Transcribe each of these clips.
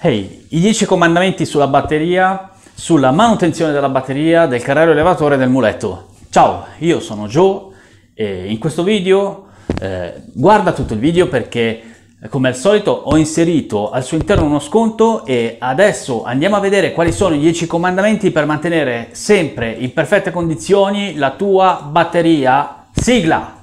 Hey, i 10 comandamenti sulla batteria, sulla manutenzione della batteria, del carrello elevatore e del muletto. Ciao, io sono Joe e in questo video eh, guarda tutto il video perché eh, come al solito ho inserito al suo interno uno sconto e adesso andiamo a vedere quali sono i 10 comandamenti per mantenere sempre in perfette condizioni la tua batteria. Sigla!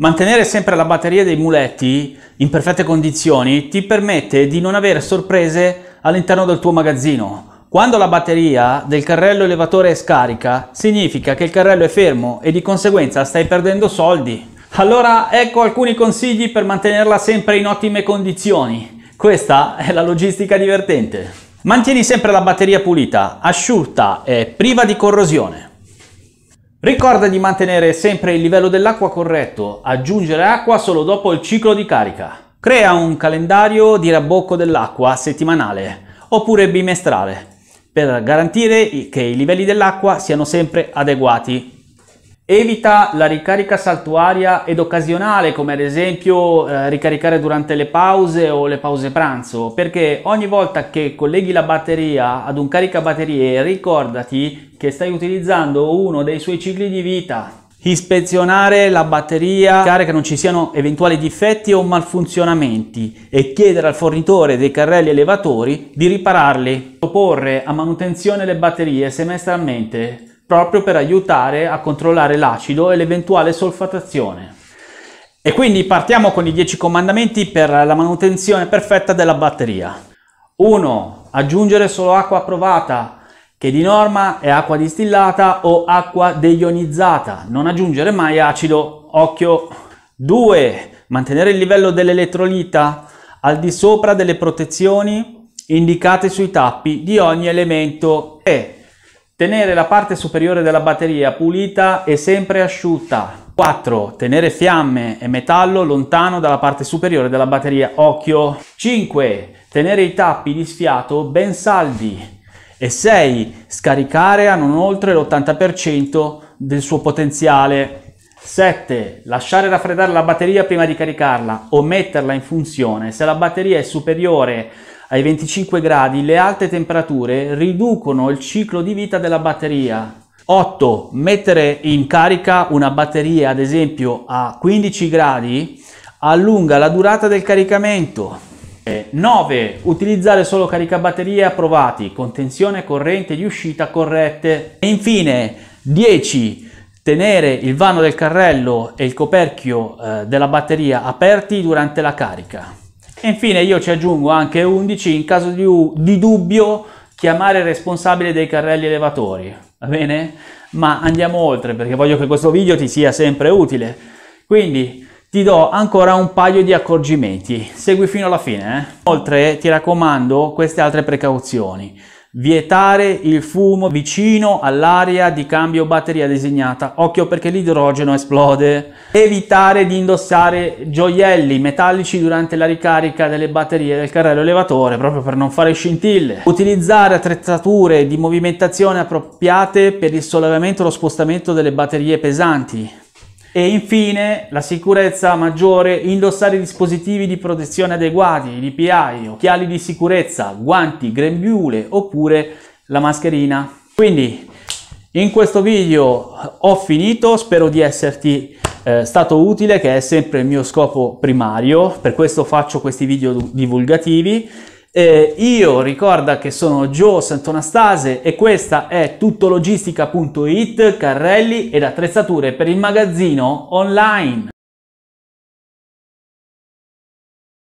Mantenere sempre la batteria dei muletti in perfette condizioni ti permette di non avere sorprese all'interno del tuo magazzino. Quando la batteria del carrello elevatore è scarica, significa che il carrello è fermo e di conseguenza stai perdendo soldi. Allora ecco alcuni consigli per mantenerla sempre in ottime condizioni. Questa è la logistica divertente. Mantieni sempre la batteria pulita, asciutta e priva di corrosione. Ricorda di mantenere sempre il livello dell'acqua corretto, aggiungere acqua solo dopo il ciclo di carica. Crea un calendario di rabocco dell'acqua settimanale oppure bimestrale per garantire che i livelli dell'acqua siano sempre adeguati Evita la ricarica saltuaria ed occasionale, come ad esempio eh, ricaricare durante le pause o le pause pranzo, perché ogni volta che colleghi la batteria ad un caricabatterie ricordati che stai utilizzando uno dei suoi cicli di vita. Ispezionare la batteria, cercare che non ci siano eventuali difetti o malfunzionamenti e chiedere al fornitore dei carrelli elevatori di ripararli. Proporre a manutenzione le batterie semestralmente proprio per aiutare a controllare l'acido e l'eventuale solfatazione. E quindi partiamo con i 10 comandamenti per la manutenzione perfetta della batteria. 1. Aggiungere solo acqua provata, che di norma è acqua distillata o acqua deionizzata. Non aggiungere mai acido, occhio. 2. Mantenere il livello dell'elettrolita al di sopra delle protezioni indicate sui tappi di ogni elemento. E Tenere la parte superiore della batteria pulita e sempre asciutta. 4. Tenere fiamme e metallo lontano dalla parte superiore della batteria. Occhio. 5. Tenere i tappi di sfiato ben saldi. E 6. Scaricare a non oltre l'80% del suo potenziale. 7. Lasciare raffreddare la batteria prima di caricarla o metterla in funzione. Se la batteria è superiore ai 25 gradi le alte temperature riducono il ciclo di vita della batteria. 8. Mettere in carica una batteria ad esempio a 15 gradi allunga la durata del caricamento. 9. Eh, utilizzare solo caricabatterie approvati con tensione corrente di uscita corrette. E infine 10. Tenere il vano del carrello e il coperchio eh, della batteria aperti durante la carica. E infine io ci aggiungo anche 11 in caso di, di dubbio chiamare il responsabile dei carrelli elevatori, va bene? Ma andiamo oltre perché voglio che questo video ti sia sempre utile. Quindi ti do ancora un paio di accorgimenti, segui fino alla fine. Eh? Oltre ti raccomando queste altre precauzioni vietare il fumo vicino all'area di cambio batteria designata, occhio perché l'idrogeno esplode, evitare di indossare gioielli metallici durante la ricarica delle batterie del carrello elevatore proprio per non fare scintille, utilizzare attrezzature di movimentazione appropriate per il sollevamento e lo spostamento delle batterie pesanti, e infine la sicurezza maggiore, indossare dispositivi di protezione adeguati, DPI, occhiali di sicurezza, guanti, grembiule oppure la mascherina. Quindi in questo video ho finito, spero di esserti eh, stato utile che è sempre il mio scopo primario, per questo faccio questi video divulgativi. Eh, io ricorda che sono Joe Santonastase e questa è tuttologistica.it, carrelli ed attrezzature per il magazzino online.